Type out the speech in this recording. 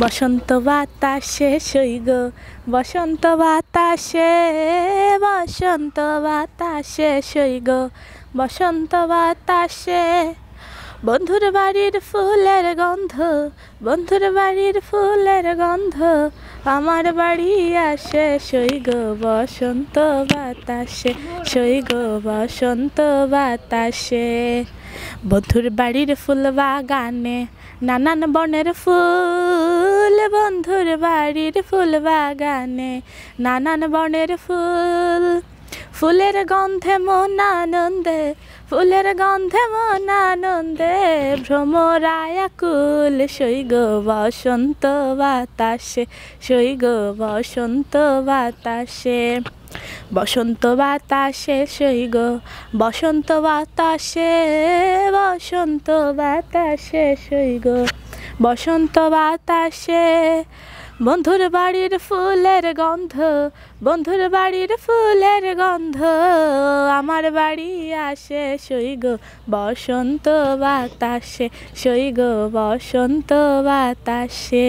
বসন্ত বাতাসে সৈগ বসন্ত বাতাসে বসন্ত বাতাসে সৈগ বসন্ত বাতাসে বন্ধুর বাড়ির ফুলের গন্ধ বন্ধুর বাড়ির ফুলের গন্ধ আমার বাড়ি আসে সৈগ বসন্ত বাতাসে সৈগ বসন্ত বাতাসে বন্ধুর বাড়ির ফুল বাগানে নানান বনের ফুল বন্ধুর বাড়ির ফুল বাগানে নানান বনের ফুল ফুলের গন্ধে মন আনন্দে ফুলের গন্ধে মন আনন্দে ভ্রমরায়াকুল গো বসন্ত বাতাসে গো বসন্ত বাতাসে বসন্ত বাতাসে সই গো বসন্ত বাতাসে বসন্ত বাতাসে সৈগ বসন্ত বাতাসে বন্ধুর বাড়ির ফুলের গন্ধ বন্ধুর বাড়ির ফুলের গন্ধ আমার বাড়ি আসে সৈগ বসন্ত বাতাসে সৈগ বসন্ত বাতাসে